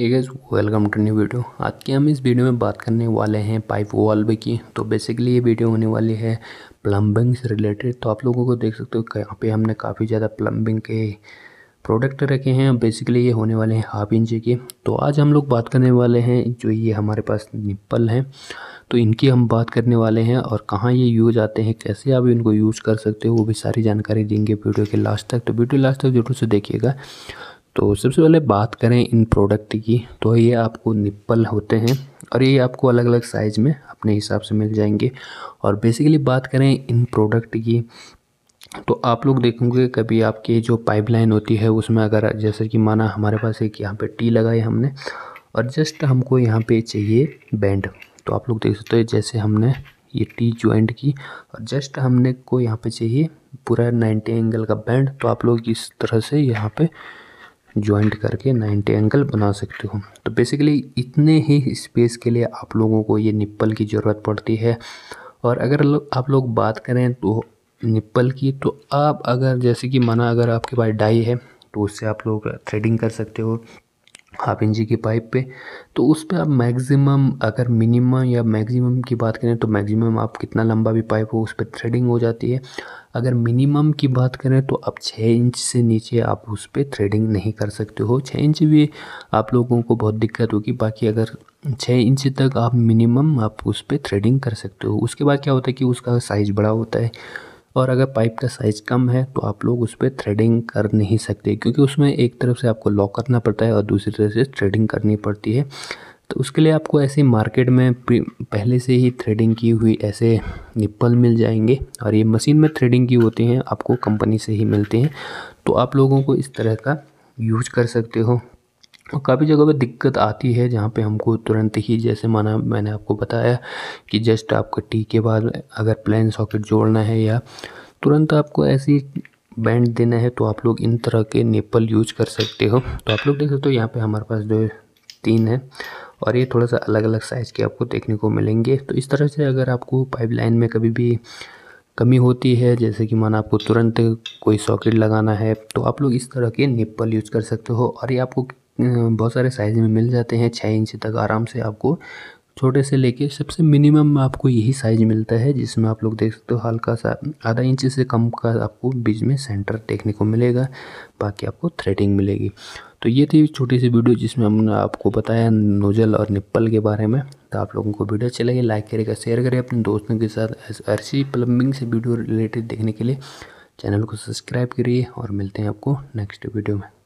ये guys welcome to new video आज की हम इस वीडियो में बात करने वाले हैं पाइप वॉल्व की तो बेसिकली ये वीडियो होने वाली है प्लम्बिंग से रिलेटेड तो आप लोगों को देख सकते हो यहाँ पे हमने काफ़ी ज़्यादा प्लम्बिंग के प्रोडक्ट रखे हैं बेसिकली ये होने वाले हैं हाफ इंच के तो आज हम लोग बात करने वाले हैं जो ये हमारे पास निप्पल हैं तो इनकी हम बात करने वाले हैं और कहाँ ये यूज आते हैं कैसे आप इनको यूज़ कर सकते हो वो भी सारी जानकारी देंगे वीडियो के लास्ट तक तो वीडियो लास्ट तक जरूर से देखिएगा तो सबसे पहले बात करें इन प्रोडक्ट की तो ये आपको निप्पल होते हैं और ये आपको अलग अलग साइज़ में अपने हिसाब से मिल जाएंगे और बेसिकली बात करें इन प्रोडक्ट की तो आप लोग देखेंगे कभी आपकी जो पाइपलाइन होती है उसमें अगर जैसे कि माना हमारे पास एक यहाँ पे टी लगाई हमने और जस्ट हमको यहाँ पे चाहिए बैंड तो आप लोग देख सकते हो जैसे हमने ये टी ज्वाइंट की और जस्ट हमने को यहाँ पे चाहिए पूरा 90 एंगल का बैंड तो आप लोग इस तरह से यहाँ पे ज्वाइंट करके 90 एंगल बना सकते हो तो बेसिकली इतने ही स्पेस के लिए आप लोगों को ये निप्पल की ज़रूरत पड़ती है और अगर लो, आप लोग बात करें तो निप्पल की तो आप अगर जैसे कि माना अगर आपके पास डाई है तो उससे आप लोग थ्रेडिंग कर सकते हो हाफ इंची की पाइप पे तो उस पर आप मैक्सिमम अगर मिनिमम या मैक्सिमम की बात करें तो मैक्सिमम आप कितना लंबा भी पाइप हो उस पर थ्रेडिंग हो जाती है अगर मिनिमम की बात करें तो आप छः इंच से नीचे आप उस पर थ्रेडिंग नहीं कर सकते हो छः इंच भी आप लोगों को बहुत दिक्कत होगी बाकी अगर छः इंच तक आप मिनिमम आप उस पर थ्रेडिंग कर सकते हो उसके बाद क्या होता है कि उसका साइज़ बड़ा होता है और अगर पाइप का साइज़ कम है तो आप लोग उस पर थ्रेडिंग कर नहीं सकते क्योंकि उसमें एक तरफ से आपको लॉक करना पड़ता है और दूसरी तरफ से थ्रेडिंग करनी पड़ती है तो उसके लिए आपको ऐसे मार्केट में पहले से ही थ्रेडिंग की हुई ऐसे निप्पल मिल जाएंगे और ये मशीन में थ्रेडिंग की होती हैं आपको कंपनी से ही मिलते हैं तो आप लोगों को इस तरह का यूज कर सकते हो और काफ़ी जगह पे दिक्कत आती है जहाँ पे हमको तुरंत ही जैसे माना मैंने आपको बताया कि जस्ट आपका टी के बाद अगर प्लेन सॉकेट जोड़ना है या तुरंत आपको ऐसी बैंड देना है तो आप लोग इन तरह के नेपल यूज कर सकते हो तो आप लोग देख सकते हो यहाँ पे हमारे पास जो तीन है और ये थोड़ा सा अलग अलग साइज़ के आपको देखने को मिलेंगे तो इस तरह से अगर आपको पाइपलाइन में कभी भी कमी होती है जैसे कि माना आपको तुरंत कोई सॉकेट लगाना है तो आप लोग इस तरह के निप्पल यूज़ कर सकते हो और ये आपको बहुत सारे साइज़ में मिल जाते हैं छः इंच तक आराम से आपको छोटे से लेके सबसे मिनिमम आपको यही साइज़ मिलता है जिसमें आप लोग देख सकते हो हल्का सा आधा इंच से कम का आपको बीच में सेंटर देखने को मिलेगा बाकी आपको थ्रेडिंग मिलेगी तो ये थी छोटी सी वीडियो जिसमें हमने आपको बताया नोजल और निप्पल के बारे में तो आप लोगों को वीडियो अच्छी लगी लाइक करेगा शेयर करें अपने दोस्तों के साथ ऐसी प्लम्बिंग से वीडियो रिलेटेड देखने के लिए चैनल को सब्सक्राइब करिए और मिलते हैं आपको नेक्स्ट वीडियो में